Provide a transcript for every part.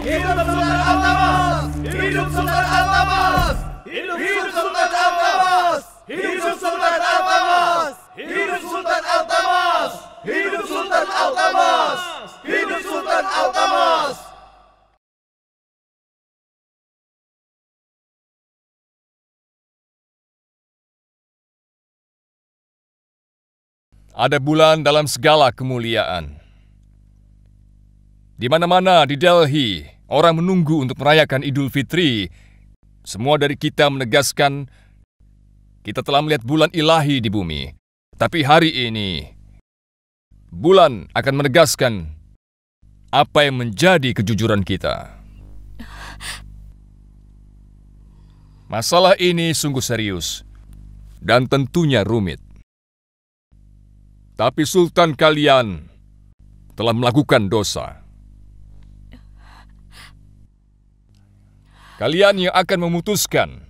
Hidup Sultan Al-Tabas! Hidup Sultan Al-Tabas! Hidup Sultan Al-Tabas! Hidup Sultan Al-Tabas! Hidup Sultan Al-Tabas! Hidup Sultan Al-Tabas! Hidup Sultan Al-Tabas! Ada bulan dalam segala kemuliaan di mana-mana di Delhi, orang menunggu untuk merayakan Idul Fitri. Semua dari kita menegaskan, kita telah melihat bulan ilahi di bumi. Tapi hari ini, bulan akan menegaskan apa yang menjadi kejujuran kita. Masalah ini sungguh serius dan tentunya rumit. Tapi sultan kalian telah melakukan dosa. Kalian yang akan memutuskan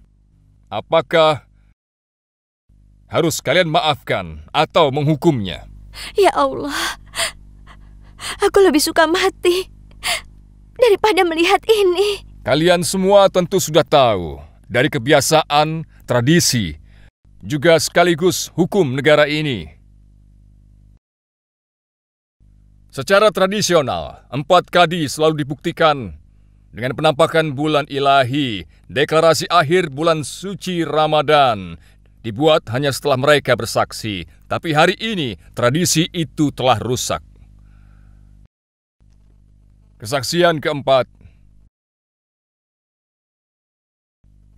apakah harus kalian maafkan atau menghukumnya. Ya Allah, aku lebih suka mati daripada melihat ini. Kalian semua tentu sudah tahu dari kebiasaan, tradisi, juga sekaligus hukum negara ini. Secara tradisional, empat kadi selalu dibuktikan dengan penampakan bulan ilahi, deklarasi akhir bulan suci Ramadan dibuat hanya setelah mereka bersaksi, tapi hari ini tradisi itu telah rusak. Kesaksian keempat.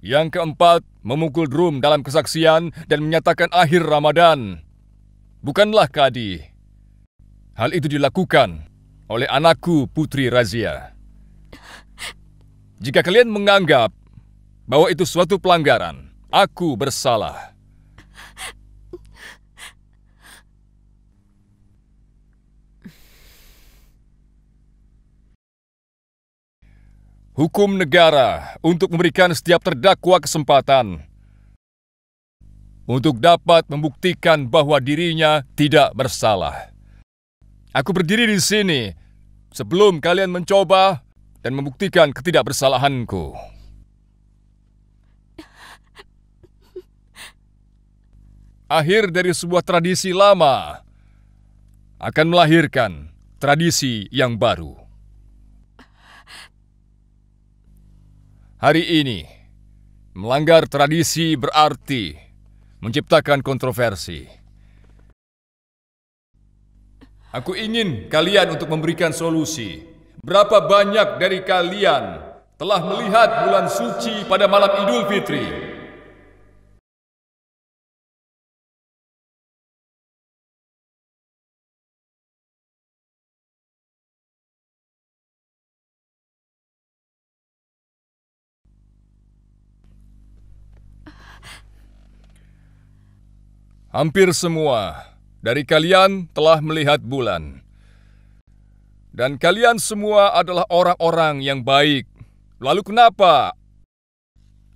Yang keempat, memukul drum dalam kesaksian dan menyatakan akhir Ramadan. Bukanlah kadi. Hal itu dilakukan oleh anakku Putri Razia. Jika kalian menganggap bahwa itu suatu pelanggaran, aku bersalah. Hukum negara untuk memberikan setiap terdakwa kesempatan untuk dapat membuktikan bahwa dirinya tidak bersalah. Aku berdiri di sini sebelum kalian mencoba dan membuktikan ketidakbersalahanku. Akhir dari sebuah tradisi lama akan melahirkan tradisi yang baru. Hari ini, melanggar tradisi berarti menciptakan kontroversi. Aku ingin kalian untuk memberikan solusi Berapa banyak dari kalian telah melihat bulan suci pada malam Idul Fitri? Hampir semua dari kalian telah melihat bulan. Dan kalian semua adalah orang-orang yang baik. Lalu kenapa?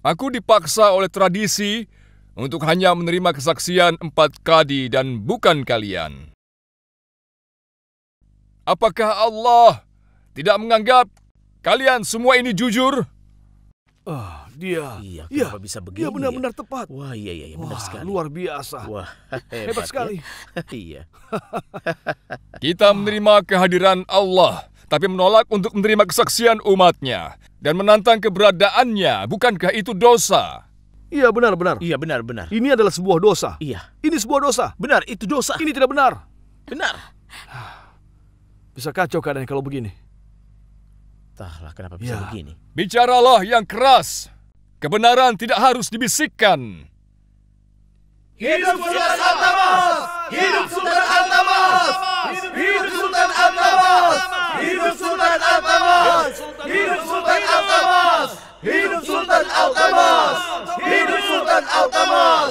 Aku dipaksa oleh tradisi untuk hanya menerima kesaksian empat kadi dan bukan kalian. Apakah Allah tidak menganggap kalian semua ini jujur? Uh. Dia. Iya, iya, kenapa bisa iya, begini? Iya, benar-benar ya? tepat. Wah, iya iya, iya benar Wah, sekali. luar biasa. Wah, hebat, hebat ya? sekali. iya. Kita menerima kehadiran Allah, tapi menolak untuk menerima kesaksian umatnya dan menantang keberadaannya. Bukankah itu dosa? Iya benar benar. Iya benar benar. Ini adalah sebuah dosa. Iya. Ini sebuah dosa. Benar, itu dosa. Ini tidak benar. Benar. Bisa kacau keadaan kalau begini. Entahlah kenapa bisa ya. begini. Bicaralah yang keras. Kebenaran tidak harus dibisikkan. Hidup Sultan Al-Tamas. Hidup Sultan Al-Tamas. Hidup Sultan Al-Tamas. Hidup Sultan Al-Tamas. Hidup Sultan Al-Tamas. Hidup Sultan Al-Tamas. Hidup Sultan Altamas! Hidup Sultan Altamas!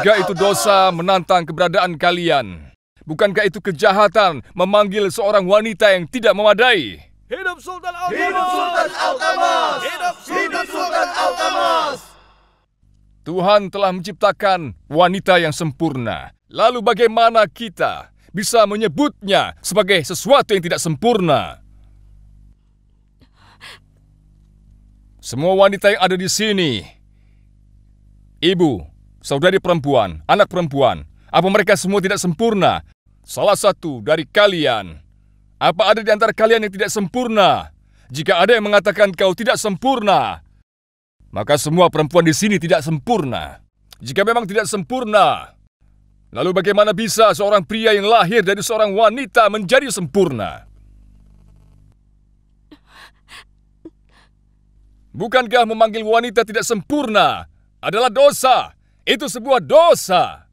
Jika itu dosa menantang keberadaan kalian, bukankah itu kejahatan memanggil seorang wanita yang tidak memadai? Hidup Sultan al Hidup Sultan Al-Tamas! Hidup Sultan Al-Tamas! Tuhan telah menciptakan wanita yang sempurna. Lalu bagaimana kita bisa menyebutnya sebagai sesuatu yang tidak sempurna? Semua wanita yang ada di sini, ibu, saudari perempuan, anak perempuan, apa mereka semua tidak sempurna? Salah satu dari kalian. Apa ada di antara kalian yang tidak sempurna? Jika ada yang mengatakan kau tidak sempurna, maka semua perempuan di sini tidak sempurna. Jika memang tidak sempurna, lalu bagaimana bisa seorang pria yang lahir dari seorang wanita menjadi sempurna? Bukankah memanggil wanita tidak sempurna adalah dosa? Itu sebuah dosa.